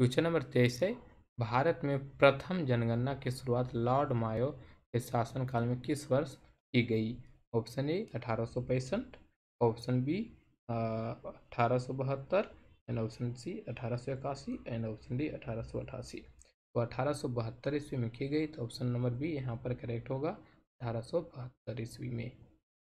question number तेईस है भारत में प्रथम जनगणना की शुरुआत लॉर्ड मायो के शासनकाल में किस वर्ष की गई ऑप्शन ए अठारह ऑप्शन बी अठारह बहत्तर एंड ऑप्शन सी अठारह सौ इक्यासी एंड ऑप्शन डी अठारह सौ अठासी तो अठारह सौ बहत्तर ईस्वी में की गई तो ऑप्शन नंबर बी यहाँ पर करेक्ट होगा अठारह सौ बहत्तर ईस्वी में